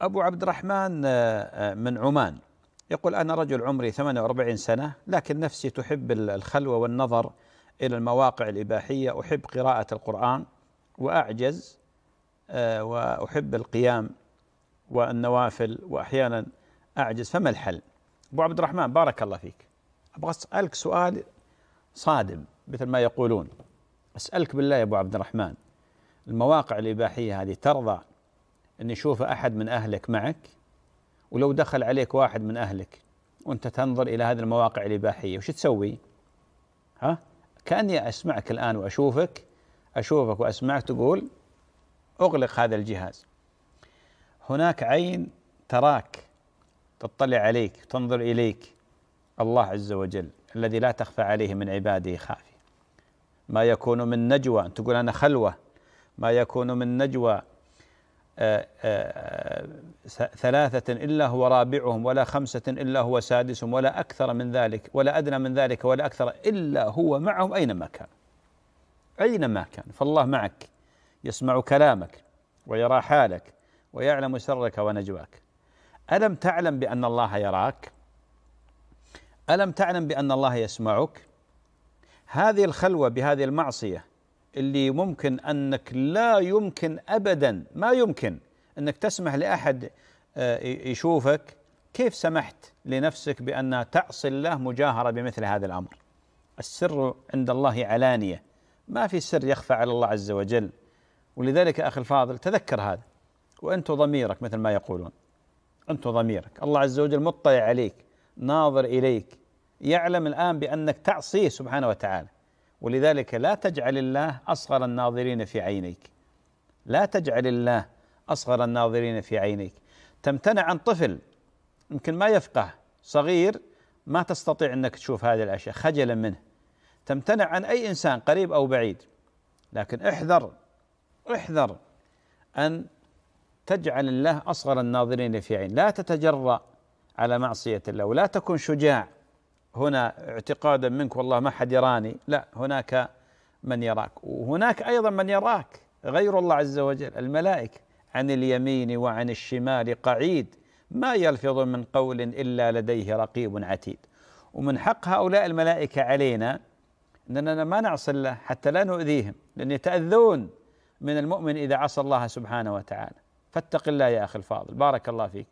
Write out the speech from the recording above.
أبو عبد الرحمن آه، آه، من عمان يقول أنا رجل عمري 48 سنة لكن نفسي تحب الخلوة والنظر إلى المواقع الإباحية أحب قراءة القرآن وأعجز آه، وأحب القيام والنوافل وأحيانا أعجز فما الحل أبو عبد الرحمن بارك الله فيك أبغى أسألك سؤال صادم مثل ما يقولون أسألك بالله يا أبو عبد الرحمن المواقع الإباحية هذه ترضى أن يشوف أحد من أهلك معك ولو دخل عليك واحد من أهلك وأنت تنظر إلى هذه المواقع الإباحية وش تسوي؟ ها؟ كأني أسمعك الآن وأشوفك أشوفك وأسمعك تقول أغلق هذا الجهاز هناك عين تراك تطلع عليك تنظر إليك الله عز وجل الذي لا تخفى عليه من عباده خافية ما يكون من نجوى تقول أنا خلوة ما يكون من نجوى ثلاثة إلا هو رابعهم ولا خمسة إلا هو سادسهم ولا أكثر من ذلك ولا أدنى من ذلك ولا أكثر إلا هو معهم أينما كان أينما كان فالله معك يسمع كلامك ويرى حالك ويعلم سرك ونجواك ألم تعلم بأن الله يراك ألم تعلم بأن الله يسمعك هذه الخلوة بهذه المعصية اللي ممكن انك لا يمكن ابدا ما يمكن انك تسمح لاحد آه، يشوفك كيف سمحت لنفسك بان تعصي الله مجاهره بمثل هذا الامر؟ السر عند الله علانيه ما في سر يخفى على الله عز وجل ولذلك اخي الفاضل تذكر هذا وانت ضميرك مثل ما يقولون انت ضميرك الله عز وجل مطلع عليك ناظر اليك يعلم الان بانك تعصيه سبحانه وتعالى ولذلك لا تجعل الله اصغر الناظرين في عينيك لا تجعل الله اصغر الناظرين في عينيك تمتنع عن طفل يمكن ما يفقه صغير ما تستطيع انك تشوف هذه الاشياء خجلا منه تمتنع عن اي انسان قريب او بعيد لكن احذر احذر ان تجعل الله اصغر الناظرين في عين لا تتجرأ على معصيه الله ولا تكن شجاع هنا اعتقادا منك والله ما حد يراني لا هناك من يراك وهناك أيضا من يراك غير الله عز وجل الملائكة عن اليمين وعن الشمال قعيد ما يلفظ من قول إلا لديه رقيب عتيد ومن حق هؤلاء الملائكة علينا أننا ما نعصي الله حتى لا نؤذيهم لأن يتأذون من المؤمن إذا عصى الله سبحانه وتعالى فاتق الله يا أخي الفاضل بارك الله فيك